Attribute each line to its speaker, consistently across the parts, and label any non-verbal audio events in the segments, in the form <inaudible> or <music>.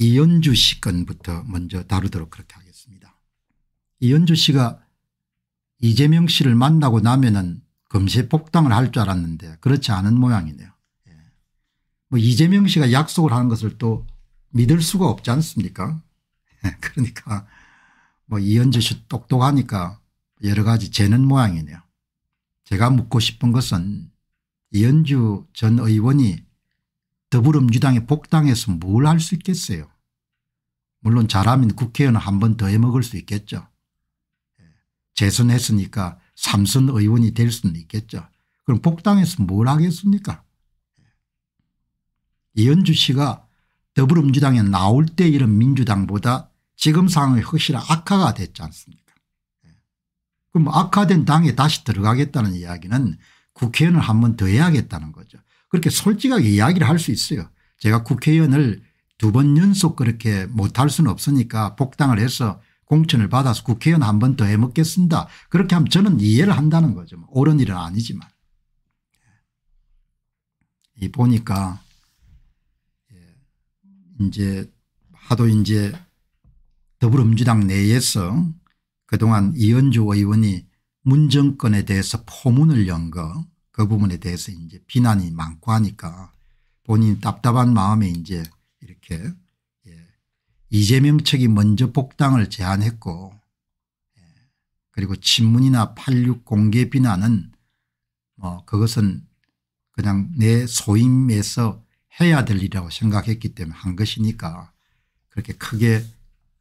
Speaker 1: 이현주 씨 건부터 먼저 다루도록 그렇게 하겠습니다. 이현주 씨가 이재명 씨를 만나고 나면은 금세 복당을 할 줄 알았는데 그렇지 않은 모양이네요. 예. 뭐 이재명 씨가 약속을 하는 것을 또 믿을 수가 없지 않습니까? <laughs> 예, 그러니까 뭐 이현주 씨 똑똑하니까 여러 가지 재는 모양이네요. 제가 묻고 싶은 것은 이현주 전 의원이 더불어민주당에 복당에서뭘 할 수 있겠어요. 물론 잘하면 국회의원 한번 더 해먹을 수 있겠죠. 재선했으니까 삼선 의원이 될 수는 있겠죠. 그럼 복당해서 뭘 하겠습니까 이현주 씨가 더불어민주당에 나올 때 이런 민주당보다 지금 상황이 확실히 악화가 됐지 않습니까 그럼 악화된 당에 다시 들어가겠다는 이야기는 국회의원을 한 번 더 해야겠다는 거죠. 그렇게 솔직하게 이야기를 할 수 있어요. 제가 국회의원을 두 번 연속 그렇게 못할 수는 없으니까 복당을 해서 공천을 받아서 국회의원 한 번 더 해먹겠습니다. 그렇게 하면 저는 이해를 한다는 거죠. 뭐 옳은 일은 아니지만. 예. 이 보니까 예. 이제 하도 이제 더불어민주당 내에서 그동안 이현주 의원이 문정권에 대해서 포문을 연거 그 부분에 대해서 이제 비난이 많고 하니까 본인 답답한 마음에 이제 이렇게 예. 이재명 측이 먼저 복당을 제안했고 예. 그리고 친문이나 86 공개 비난은 뭐 그것은 그냥 내 소임에서 해야 될 일이라고 생각했기 때문에 한 것이니까 그렇게 크게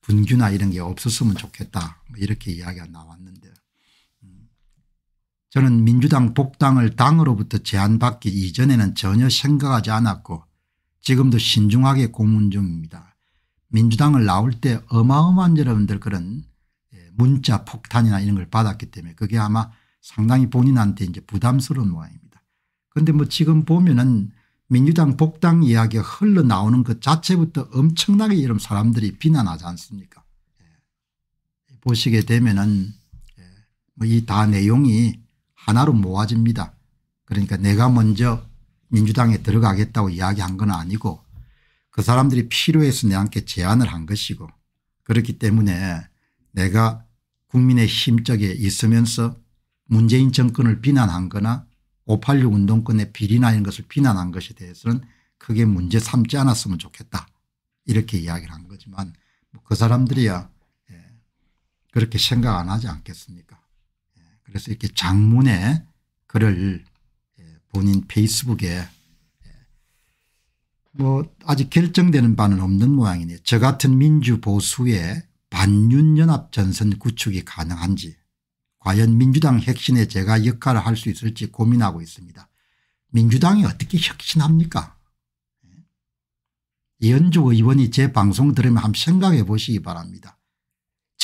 Speaker 1: 분규나 이런 게 없었으면 좋겠다 뭐 이렇게 이야기가 나왔는데 저는 민주당 복당을 당으로부터 제안받기 이전에는 전혀 생각하지 않았고 지금도 신중하게 고문 중입니다. 민주당을 나올 때 어마어마한 여러분들 그런 예, 문자 폭탄이나 이런 걸 받았기 때문에 그게 아마 상당히 본인한테 이제 부담스러운 모양입니다. 그런데 뭐 지금 보면은 민주당 복당 이야기가 흘러나오는 것 자체부터 엄청나게 여러 사람들이 비난하지 않습니까 예. 보시게 되면은 예, 뭐이다 내용이 하나로 모아집니다. 그러니까 내가 먼저 민주당에 들어가겠다고 이야기한 건 아니고 그 사람들이 필요해서 내한테 제안을 한 것이고 그렇기 때문에 내가 국민의힘 쪽에 있으면서 문재인 정권을 비난한 거나 586 운동권의 비리나 이런 것을 비난한 것에 대해서는 크게 문제 삼지 않았으면 좋겠다 이렇게 이야기를 한 거지만 뭐 그 사람들이야 예, 그렇게 생각 안 하지 않겠습니까 그래서 이렇게 장문의 글을 예, 본인 페이스북에 예. 뭐 아직 결정되는 바는 없는 모양이니 저 같은 민주보수의 반윤연합 전선 구축이 가능한지 과연 민주당 혁신에 제가 역할을 할 수 있을지 고민하고 있습니다. 민주당이 어떻게 혁신합니까 예. 이현주 의원이 제 방송 들으면 한번 생각해 보시기 바랍니다.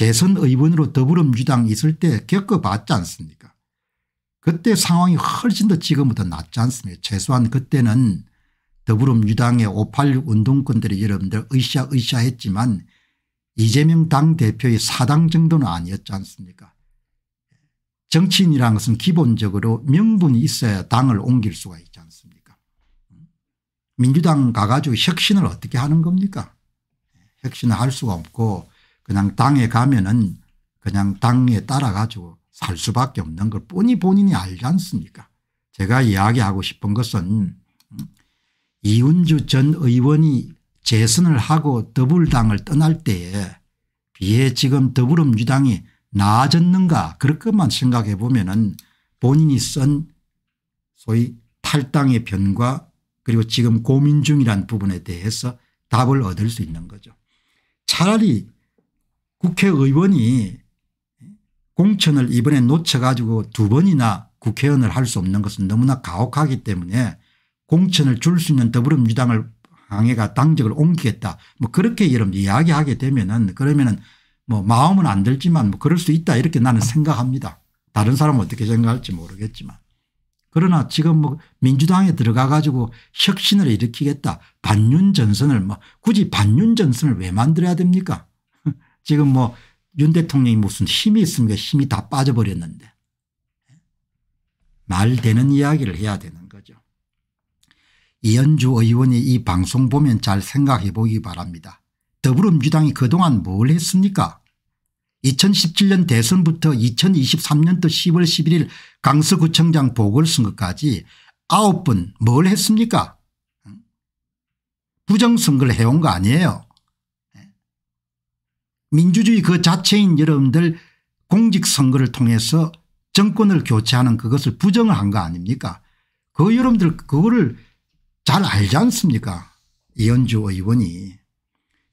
Speaker 1: 재선 의원으로 더불어민주당 있을 때 겪어봤지 않습니까 그때 상황이 훨씬 더 지금보다 낫지 않습니까 최소한 그때는 더불어민주당의 586 운동권들이 여러분들 으쌰으쌰 했지만 이재명 당대표의 사당 정도는 아니었지 않습니까 정치인이라는 것은 기본적으로 명분이 있어야 당을 옮길 수가 있지 않습니까 민주당 가가지고 혁신을 어떻게 하는 겁니까 혁신을 할 수가 없고 그냥 당에 가면은 그냥 당에 따라가지고 살 수밖에 없는 걸뿐히 본인이 알지 않습니까 제가 이야기하고 싶은 것은 이은주 전 의원이 재선을 하고 더불당을 떠날 때에 비해 지금 더불어민주당이 나아졌는가 그렇게만 생각해 보면 은 본인이 쓴 소위 탈당의 변과 그리고 지금 고민 중이란 부분에 대해서 답을 얻을 수 있는 거죠. 차라리 국회의원이 공천을 이번에 놓쳐가지고 두 번이나 국회의원을 할 수 없는 것은 너무나 가혹하기 때문에 공천을 줄 수 있는 더불어민주당을 항해가 당적을 옮기겠다 뭐 그렇게 여러분 이야기하게 되면은 그러면은 뭐 마음은 안 들지만 뭐 그럴 수 있다 이렇게 나는 생각합니다. 다른 사람은 어떻게 생각할지 모르겠지만 그러나 지금 뭐 민주당에 들어가 가지고 혁신을 일으키겠다 반윤 전선을 뭐 굳이 반윤 전선을 왜 만들어야 됩니까? 지금 뭐 윤 대통령이 무슨 힘이 있습니까 힘이 다 빠져버렸는데 말 되는 이야기를 해야 되는 거죠. 이현주 의원이 이 방송 보면 잘 생각해 보기 바랍니다. 더불어민주당이 그동안 뭘 했습니까 2017년 대선부터 2023년도 10월 11일 강서구청장 보궐선거까지 9번 뭘 했습니까 부정선거를 해온 거 아니에요. 민주주의 그 자체인 여러분들 공직선거를 통해서 정권을 교체하는 그것을 부정한 을거 아닙니까 그 여러분들 그거를 잘 알지 않습니까 이현주 의원이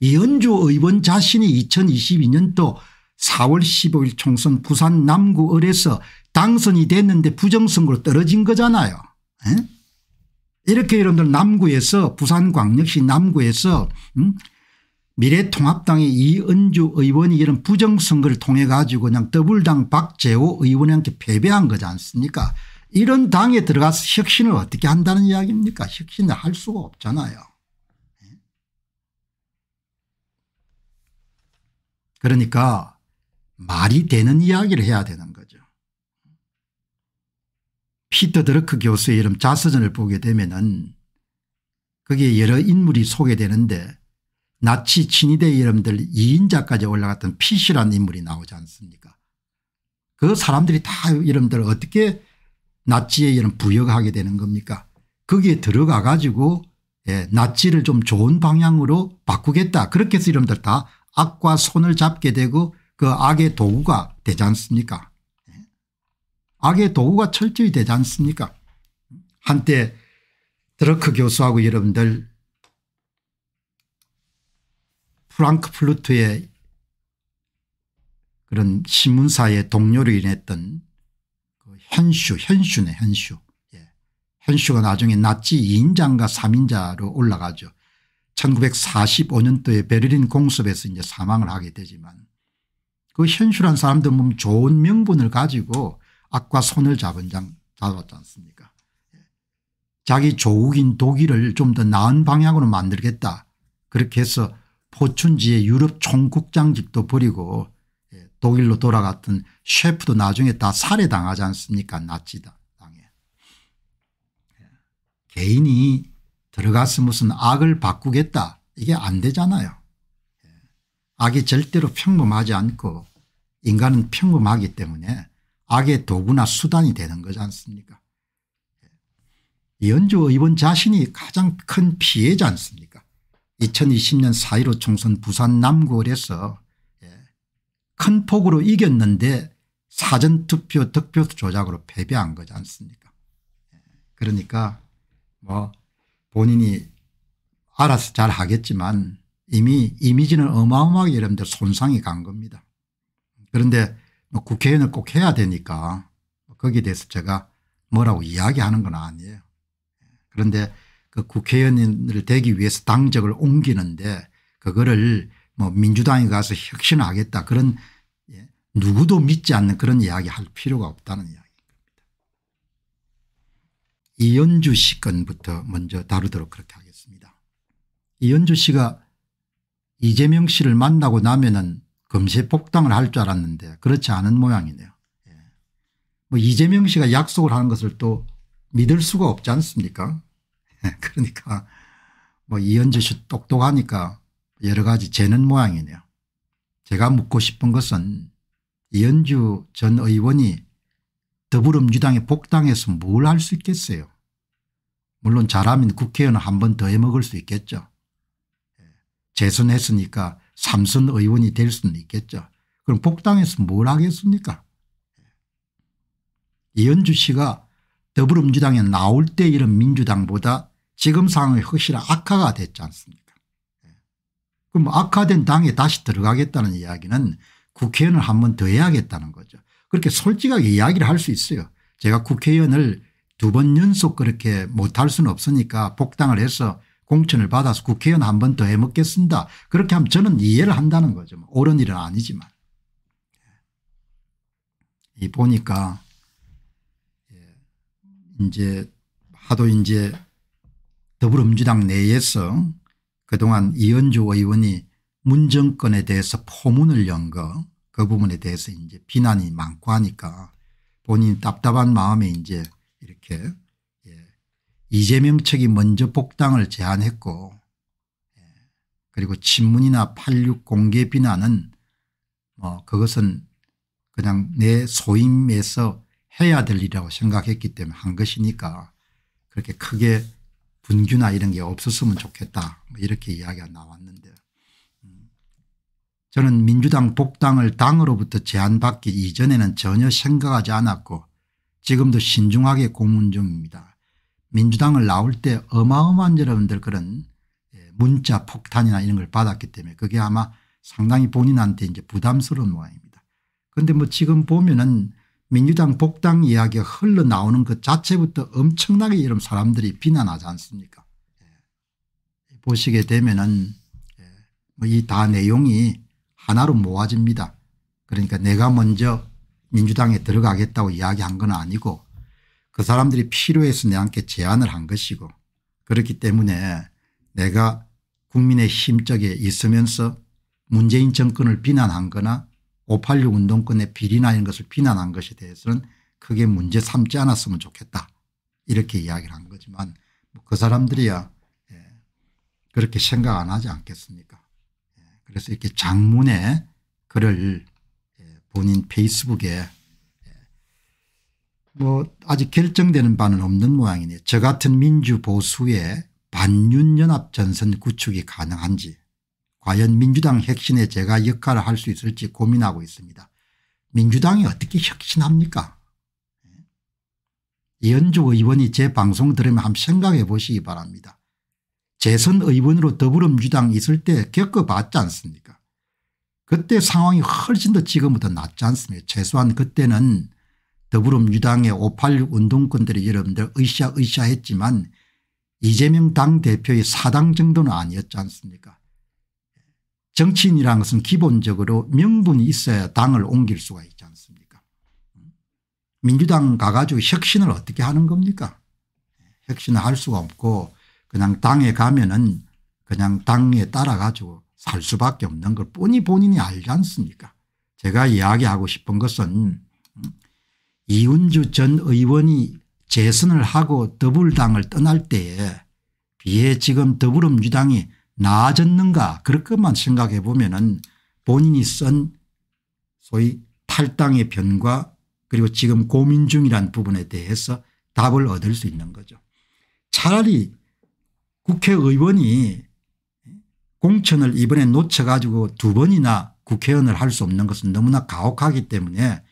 Speaker 1: 이현주 의원 자신이 2022년도 4월 15일 총선 부산 남구 을에서 당선이 됐는데 부정선거로 떨어진 거잖아요. 에? 이렇게 여러분들 남구에서 부산광역시 남구에서 음? 미래통합당의 이은주 의원이 이런 부정선거를 통해 가지고 그냥 더블당 박재호 의원한테 패배한 거지 않습니까 이런 당에 들어가서 혁신을 어떻게 한다는 이야기입니까 혁신을 할 수가 없잖아요. 그러니까 말이 되는 이야기를 해야 되는 거죠. 피터 드러크 교수의 이름 자서전을 보게 되면 은 그게 여러 인물이 소개되는데 나치 친위대 이름들 2인자까지 올라갔던 피시란 인물이 나오지 않습니까 그 사람들이 다 이름들 어떻게 나치의 이름 부여하게 되는 겁니까 거기에 들어가 가지고 예, 나치를 좀 좋은 방향으로 바꾸겠다 그렇게 해서 이름들 다 악과 손을 잡게 되고 그 악의 도구가 되지 않습니까 예? 악의 도구가 철저히 되지 않습니까 한때 드러크 교수하고 여러분들 프랑크플루트의 그런 신문사의 동료로 인했던 그 현슈 현슈네 현슈 예. 현슈가 나중에 나치 2인자인 3인자로 올라가죠. 1945년도에 베를린 공습에서 이제 사망을 하게 되지만 그 현슈란 사람도 보면 좋은 명분을 가지고 악과 손을 잡은 장, 잡았지 않습니까 예. 자기 조국인 독일을 좀 더 나은 방향으로 만들겠다 그렇게 해서 포춘지에 유럽 총국장직도 버리고 예, 독일로 돌아갔던 셰프도 나중에 다 살해당하지 않습니까 나치당에. 예, 개인이 들어가서 무슨 악을 바꾸겠다 이게 안 되잖아요. 예, 악이 절대로 평범하지 않고 인간은 평범하기 때문에 악의 도구나 수단이 되는 거지 않습니까 연주 의원 자신이 가장 큰 피해지 않습니까 2020년 4.15 총선 부산 남구에서큰 예, 폭으로 이겼는데 사전투표 득표 조작으로 패배한 거지 않습니까 예, 그러니까 뭐 본인이 알아서 잘 하겠지만 이미 이미지는 어마어마하게 여러분들 손상이 간 겁니다. 그런데 뭐 국회의원을 꼭 해야 되니까 거기에 대해서 제가 뭐라고 이야기하는 건 아니에요. 예, 그런데 그 국회의원을 되기 위해서 당적을 옮기는데 그거를 뭐 민주당에 가서 혁신하겠다 그런 예, 누구도 믿지 않는 그런 이야기 할 필요가 없다는 이야기입니다. 이현주 씨 건부터 먼저 다루도록 그렇게 하겠습니다. 이현주 씨가 이재명 씨를 만나고 나면은 금세 복당을 할 줄 알았는데 그렇지 않은 모양이네요. 예. 뭐 이재명 씨가 약속을 하는 것을 또 믿을 수가 없지 않습니까? <laughs> 그러니까 뭐이현주씨 똑똑하니까 여러 가지 재는 모양이네요. 제가 묻고 싶은 것은 이현주 전 의원이 더불어민주당의 복당에서 뭘 할 수 있겠어요. 물론 잘하면 국회의원 한번 더 해먹을 수 있겠죠. 예. 재선했으니까 삼선 의원이 될 수는 있겠죠. 그럼 복당에서 뭘 하겠습니까 예. 이현주 씨가 더불어민주당에 나올 때 이런 민주당보다 지금 상황이 확실히 악화가 됐지 않습니까 그럼 악화된 당에 다시 들어가겠다는 이야기는 국회의원을 한 번 더 해야겠다는 거죠. 그렇게 솔직하게 이야기를 할 수 있어요. 제가 국회의원을 두 번 연속 그렇게 못할 수는 없으니까 복당을 해서 공천을 받아서 국회의원 한 번 더 해먹겠습니다. 그렇게 하면 저는 이해를 한다는 거죠. 뭐 옳은 일은 아니지만. 이 보니까 예, 이제 하도 이제 더불어민주당 내에서 그동안 이현주 의원이 문정권에 대해서 포문을 연 거 그 부분에 대해서 이제 비난이 많고 하니까 본인 이 답답한 마음에 이제 이렇게 예. 이재명 측이 먼저 복당을 제안했고 예. 그리고 친문이나 86 공개 비난은 뭐 그것은 그냥 내 소임에서 해야 될 일이라고 생각했기 때문에 한 것이니까 그렇게 크게 분규나 이런 게 없었으면 좋겠다 뭐 이렇게 이야기가 나왔는데 음. 저는 민주당 복당을 당으로부터 제안받기 이전에는 전혀 생각하지 않았고 지금도 신중하게 고문 중입니다. 민주당을 나올 때 어마어마한 여러분들 그런 예, 문자 폭탄이나 이런 걸 받았기 때문에 그게 아마 상당히 본인한테 이제 부담스러운 모양입니다. 그런데 뭐 지금 보면은 민주당 복당 이야기가 흘러나오는 것 그 자체부터 엄청나게 이런 사람들이 비난하지 않습니까 예. 보시게 되면은 예, 뭐 이다 내용이 하나로 모아집니다. 그러니까 내가 먼저 민주당에 들어가겠다고 이야기한 건 아니고 그 사람들이 필요해서 내한테 제안을 한 것이고 그렇기 때문에 내가 국민의 힘 쪽에 있으면서 문재인 정권을 비난한 거나 586 운동권의 비리나 인 것을 비난한 것에 대해서는 크게 문제 삼지 않았으면 좋겠다 이렇게 이야기를 한 거지만 뭐 그 사람들이야 예, 그렇게 생각 안 하지 않겠습니까 예, 그래서 이렇게 장문의 글을 예, 본인 페이스북에 뭐 아직 결정되는 바는 없는 모양이네요. 저 같은 민주보수의 반윤연합 전선 구축이 가능한지 과연 민주당 혁신에 제가 역할을 할 수 있을지 고민하고 있습니다. 민주당이 어떻게 혁신합니까? 예? 이현주 의원이 제 방송 들으면 한번 생각해 보시기 바랍니다. 재선 의원으로 더불어민주당 있을 때 겪어봤지 않습니까? 그때 상황이 훨씬 더 지금보다 낫지 않습니까? 최소한 그때는 더불어민주당의 5 8 운동권들이 여러분들 으쌰으쌰 했지만 이재명 당대표의 사당 정도는 아니었지 않습니까? 정치인이라는 것은 기본적으로 명분이 있어야 당을 옮길 수가 있지 않습니까 민주당 가가지고 혁신을 어떻게 하는 겁니까 혁신을 할 수가 없고 그냥 당에 가면은 그냥 당에 따라가지고 살 수밖에 없는 걸 뻔히 본인이 알지 않습니까 제가 이야기하고 싶은 것은 이은주 전 의원이 재선을 하고 더불당을 떠날 때에 비해 지금 더불어민주당이 나아졌는가 그것만 럴 생각해 보면은 본인이 쓴 소위 탈당의 변과 그리고 지금 고민 중이란 부분에 대해서 답을 얻을 수 있는 거죠. 차라리 국회의원이 공천을 이번에 놓쳐가지고 두 번이나 국회의원을 할 수 없는 것은 너무나 가혹하기 때문에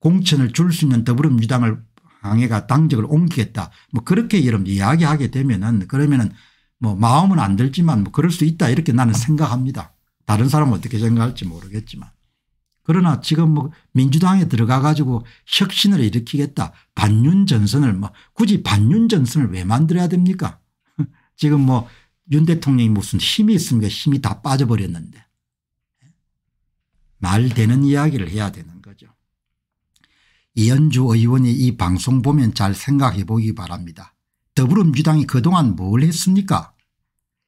Speaker 1: 공천을 줄 수 있는 더불어민주당을 항해가 당적을 옮기겠다 뭐 그렇게 여러분 이야기하게 되면은 그러면은 뭐 마음은 안 들지만 뭐 그럴 수 있다 이렇게 나는 생각합니다. 다른 사람은 어떻게 생각할지 모르겠지만. 그러나 지금 뭐 민주당에 들어가 가지고 혁신을 일으키겠다. 반윤전선을 뭐 굳이 반윤전선을 왜 만들어야 됩니까? <laughs> 지금 뭐 윤 대통령이 무슨 힘이 있습니까? 힘이 다 빠져버렸는데. 말 되는 이야기를 해야 되는 거죠. 이현주 의원이 이 방송 보면 잘 생각해 보기 바랍니다. 더불어민주당이 그동안 뭘 했습니까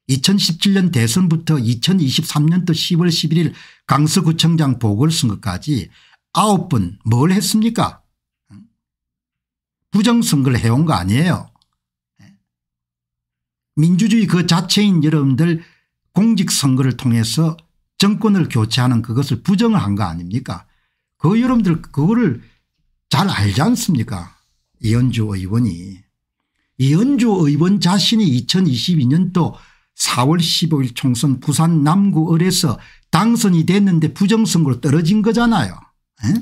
Speaker 1: 2017년 대선부터 2023년도 10월 11일 강서구청장 보궐선거까지 9분뭘 했습니까 부정선거를 해온 거 아니에요. 민주주의 그 자체인 여러분들 공직선거를 통해서 정권을 교체하는 그것을 부정을 한 거 아닙니까 그 여러분들 그거를 잘 알지 않습니까 이현주 의원이. 이은주 의원 자신이 2022년도 4월 15일 총선 부산 남구을에서 당선이 됐는데 부정선거로 떨어진 거잖아요. 에?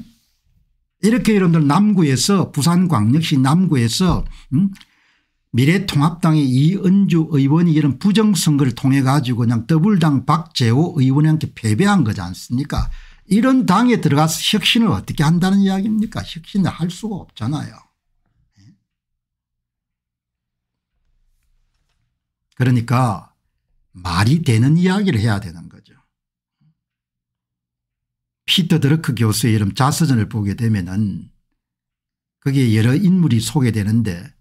Speaker 1: 이렇게 여러분들 남구에서 부산광역시 남구에서 음? 미래통합당의 이은주 의원이 이런 부정선거를 통해 가지고 그냥 더블당 박재호 의원한테 패배한 거지 않습니까 이런 당에 들어가서 혁신을 어떻게 한다는 이야기입니까 혁신을 할 수가 없잖아요. 그러니까 말이 되는 이야기를 해야 되는 거죠. 피터 드러크 교수의 이런 자서전을 보게 되면은 거기에 여러 인물이 소개되는데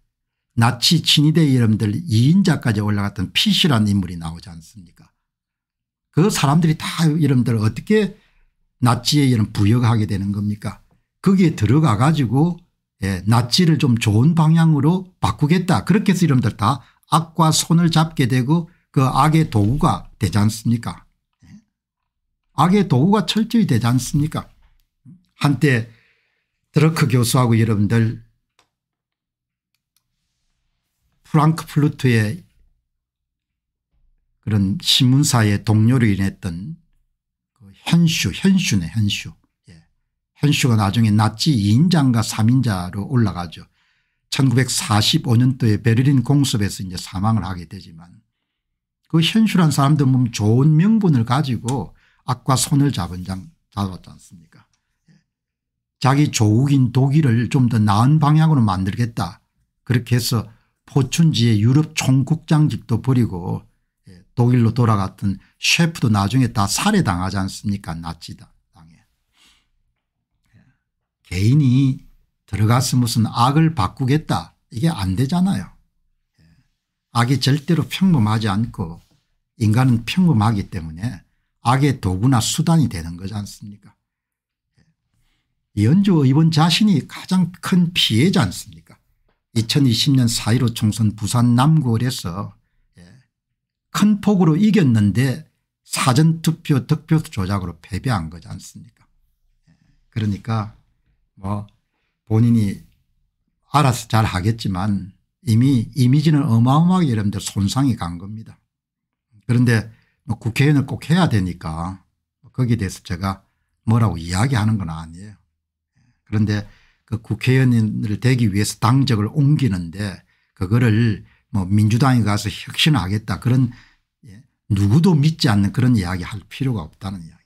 Speaker 1: 나치 친위대 이름들 2인자까지 올라갔던 피시란 인물이 나오지 않습니까 그 사람들이 다 이름들 어떻게 나치의 이름 부여하게 되는 겁니까 거기에 들어가 가지고 예, 나치를 좀 좋은 방향으로 바꾸겠다 그렇게 해서 이름들 다 악과 손을 잡게 되고 그 악의 도구가 되지 않습니까 네. 악의 도구가 철저히 되지 않습니까 한때 드러크 교수하고 여러분들 프랑크 플루트의 그런 신문사의 동료로 인했던 그 현슈 현슈네 현슈 예. 현슈가 나중에 나치 2인자인 3인자로 올라가죠. 1945년도에 베를린 공습에서 이제 사망을 하게 되지만 그현실한 사람들 보면 좋은 명분을 가지고 악과 손을 잡은 장, 잡았지 않습니까 예. 자기 조국인 독일을 좀 더 나은 방향으로 만들겠다 그렇게 해서 포춘지의 유럽 총국장직도 버리고 예, 독일로 돌아갔던 셰프도 나중에 다 살해당하지 않습니까 나치당에 예. 개인이 들어가서 무슨 악을 바꾸겠다 이게 안 되잖아요. 악이 절대로 평범하지 않고 인간은 평범하기 때문에 악의 도구나 수단이 되는 거지 않습니까 연주 의원 자신이 가장 큰 피해지 않습니까 2020년 4.15 총선 부산 남구에서 예, 큰 폭으로 이겼는데 사전투표 득표 조작으로 패배한 거지 않습니까 예, 그러니까 뭐 본인이 알아서 잘 하겠지만 이미 이미지는 어마어마하게 여러분들 손상이 간 겁니다. 그런데 뭐 국회의원을 꼭 해야 되니까 거기에 대해서 제가 뭐라고 이야기하는 건 아니에요. 그런데 그 국회의원을 되기 위해서 당적을 옮기는데 그거를 뭐 민주당에 가서 혁신하겠다 그런 예, 누구도 믿지 않는 그런 이야기 할 필요가 없다는 이야기.